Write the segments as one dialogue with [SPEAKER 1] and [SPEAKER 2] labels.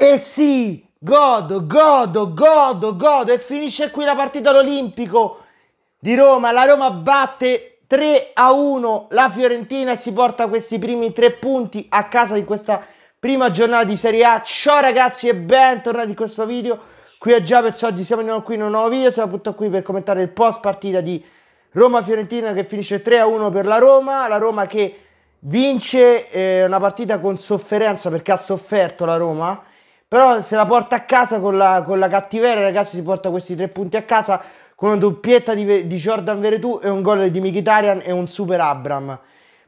[SPEAKER 1] E sì, godo, godo, godo, godo. E finisce qui la partita all'Olimpico di Roma. La Roma batte 3 a 1 la Fiorentina e si porta questi primi tre punti a casa di questa prima giornata di Serie A. Ciao ragazzi e bentornati in questo video. Qui è già per oggi siamo qui in un nuovo video. Siamo appunto qui per commentare il post partita di Roma-Fiorentina che finisce 3 a 1 per la Roma. La Roma che vince eh, una partita con sofferenza perché ha sofferto la Roma però se la porta a casa con la, con la cattiveria, ragazzi, si porta questi tre punti a casa con una doppietta di, di Jordan Veretù e un gol di Mkhitaryan e un super Abram.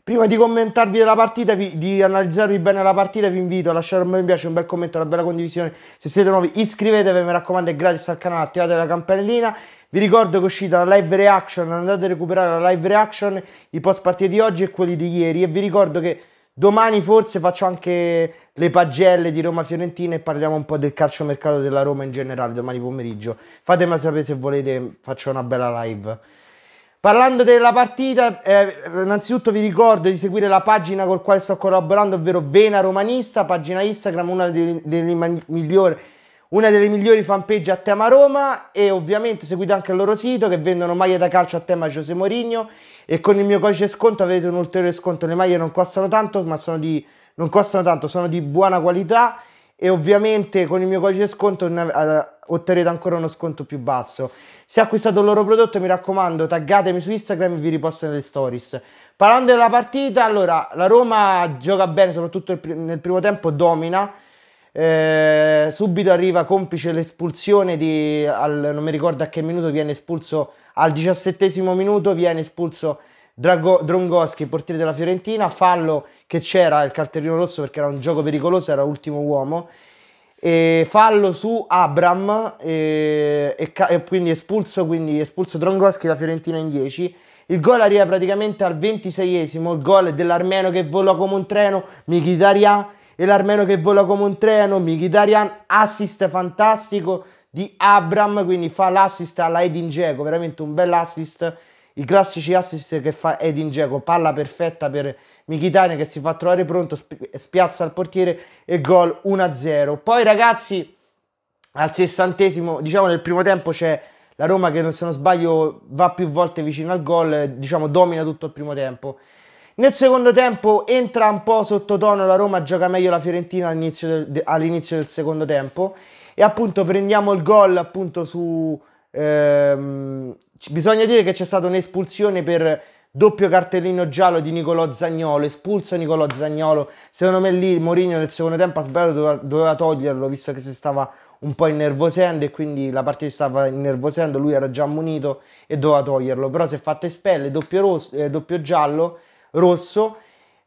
[SPEAKER 1] Prima di commentarvi la partita, vi, di analizzarvi bene la partita, vi invito a lasciare un bel mi piace, un bel commento, una bella condivisione. Se siete nuovi iscrivetevi, mi raccomando, è gratis al canale, attivate la campanellina. Vi ricordo che è uscita la live reaction, andate a recuperare la live reaction, i post partite di oggi e quelli di ieri. E vi ricordo che Domani forse faccio anche le pagelle di Roma Fiorentina e parliamo un po' del calciomercato della Roma in generale domani pomeriggio. fatemi sapere se volete, faccio una bella live. Parlando della partita, eh, innanzitutto vi ricordo di seguire la pagina con la quale sto collaborando, ovvero Vena Romanista, pagina Instagram, una delle, delle migliori una delle migliori fanpage a tema Roma e ovviamente seguite anche il loro sito che vendono maglie da calcio a tema José Mourinho e con il mio codice sconto avete un ulteriore sconto. Le maglie non costano tanto, ma sono di, costano tanto, sono di buona qualità e ovviamente con il mio codice sconto otterrete ancora uno sconto più basso. Se acquistate il loro prodotto mi raccomando taggatemi su Instagram e vi riposto nelle stories. Parlando della partita, allora la Roma gioca bene soprattutto nel primo tempo, domina eh, subito arriva complice l'espulsione di, al, non mi ricordo a che minuto viene espulso, al diciassettesimo minuto viene espulso Drago, Drongoschi, portiere della Fiorentina, fallo che c'era il cartellino rosso perché era un gioco pericoloso, era ultimo uomo, e fallo su Abram e, e, e quindi espulso, quindi espulso Drongoschi da Fiorentina in 10. Il gol arriva praticamente al ventiseiesimo, il gol dell'armeno che volò come un treno, Michitaria e l'armeno che vola come un treno, Mkhitaryan, assist fantastico di Abram, quindi fa l'assist alla Edin Dzeko, veramente un bel assist, i classici assist che fa Edin Dzeko, palla perfetta per Mkhitaryan che si fa trovare pronto, spiazza il portiere e gol 1-0. Poi ragazzi, al sessantesimo, diciamo nel primo tempo c'è la Roma che se non sbaglio va più volte vicino al gol, diciamo domina tutto il primo tempo. Nel secondo tempo entra un po' sottotono la Roma, gioca meglio la Fiorentina all'inizio del, all'inizio del secondo tempo e appunto prendiamo il gol appunto su... Ehm, bisogna dire che c'è stata un'espulsione per doppio cartellino giallo di Nicolò Zagnolo, espulso Nicolò Zagnolo, secondo me lì Mourinho nel secondo tempo ha sbagliato, doveva, doveva, toglierlo visto che si stava un po' innervosendo e quindi la partita stava innervosendo, lui era già ammonito e doveva toglierlo, però si è fatta espelle, doppio, ros- eh, doppio giallo rosso.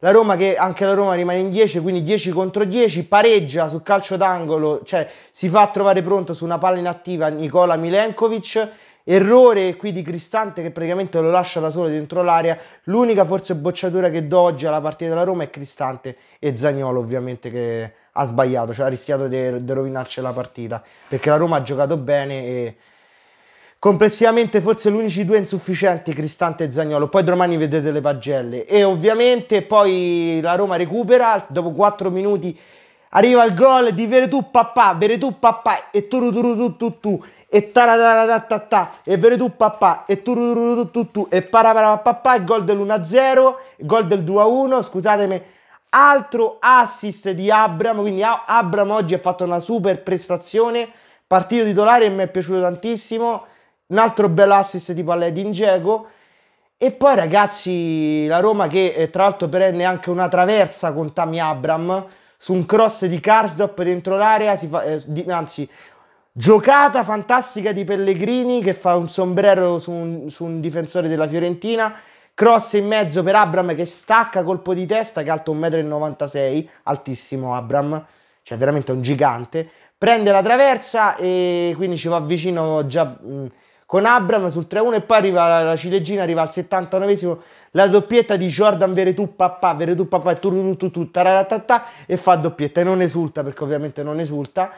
[SPEAKER 1] La Roma che anche la Roma rimane in 10, quindi 10 contro 10, pareggia sul calcio d'angolo, cioè si fa trovare pronto su una palla inattiva Nicola Milenkovic, errore qui di Cristante che praticamente lo lascia da solo dentro l'area, l'unica forse bocciatura che do oggi alla partita della Roma è Cristante e Zagnolo ovviamente che ha sbagliato, cioè ha rischiato di rovinarci la partita, perché la Roma ha giocato bene e Complessivamente forse l'unici due insufficienti Cristante e Zagnolo, poi domani vedete le pagelle e ovviamente poi la Roma recupera, dopo 4 minuti arriva il gol di Veretù papà, Veretù papà e turu turu tu tu tu e tarataratatata e Veretù papà e turu turu tu tu tu e paraparapapà il gol dell'1-0, il gol del 2-1, scusatemi, altro assist di Abram, quindi Abram oggi ha fatto una super prestazione, partito titolare e mi è piaciuto tantissimo un altro bel assist di palla di Ingeco. E poi ragazzi, la Roma che eh, tra l'altro prende anche una traversa con Tammy Abram su un cross di Karsdorp dentro l'area, fa, eh, di, anzi giocata fantastica di Pellegrini che fa un sombrero su un, su un, difensore della Fiorentina, cross in mezzo per Abram che stacca colpo di testa che è alto 1,96m, altissimo Abram, cioè veramente un gigante, prende la traversa e quindi ci va vicino già... Mh, con Abram sul 3-1 e poi arriva la ciliegina, arriva al 79esimo la doppietta di Jordan Veretù papà, Veretù papà e turututu taratatà e fa doppietta e non esulta perché ovviamente non esulta.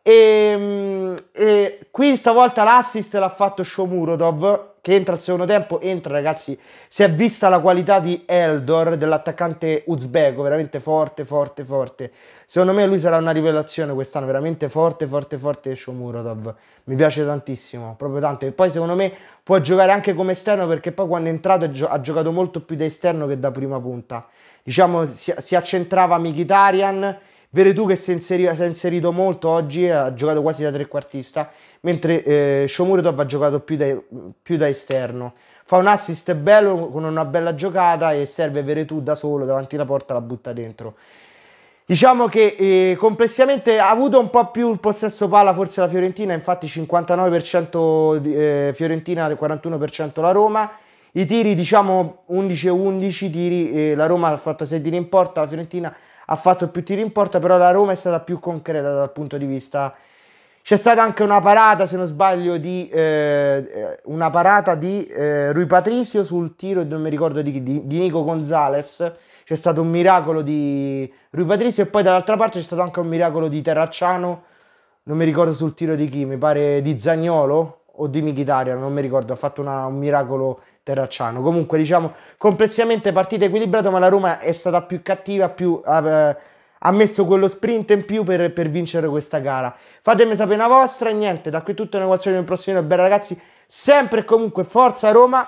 [SPEAKER 1] E, ehm, e qui stavolta l'assist l'ha fatto Shomurodov che entra al secondo tempo, entra ragazzi, si è vista la qualità di Eldor, dell'attaccante uzbeko, veramente forte, forte, forte. Secondo me lui sarà una rivelazione quest'anno, veramente forte, forte, forte Shomurodov. Mi piace tantissimo, proprio tanto. E poi secondo me può giocare anche come esterno perché poi quando è entrato ha giocato molto più da esterno che da prima punta. Diciamo si, si accentrava Mikitarian Veretù che si è, inserito, si è, inserito, molto oggi, ha giocato quasi da trequartista, mentre eh, Shomurodov ha giocato più da, più da, esterno. Fa un assist bello con una bella giocata e serve Veretù da solo davanti alla porta, la butta dentro. Diciamo che eh, complessivamente ha avuto un po' più il possesso palla forse la Fiorentina, infatti 59% di, eh, Fiorentina, 41% la Roma. I tiri diciamo 11-11 tiri, eh, la Roma ha fatto 6 tiri in porta, la Fiorentina ha fatto più tiri in porta, però la Roma è stata più concreta dal punto di vista... C'è stata anche una parata, se non sbaglio, di, eh, una parata di eh, Rui Patricio sul tiro, non mi ricordo di, di, di Nico Gonzalez. C'è stato un miracolo di Rui Patricio e poi dall'altra parte c'è stato anche un miracolo di Terracciano, non mi ricordo sul tiro di chi, mi pare di Zagnolo, o di Mkhitaryan, non mi ricordo, ha fatto una, un miracolo terracciano. Comunque diciamo, complessivamente partita equilibrata, ma la Roma è stata più cattiva, più, ha, ha messo quello sprint in più per, per, vincere questa gara. Fatemi sapere la vostra, niente, da qui tutto, noi guardiamo il prossimo video, bene ragazzi, sempre e comunque forza Roma,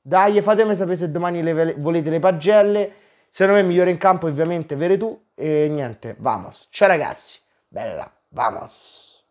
[SPEAKER 1] dai, fatemi sapere se domani le, volete le pagelle, se non è migliore in campo ovviamente vere tu, e niente, vamos, ciao ragazzi, bella, vamos.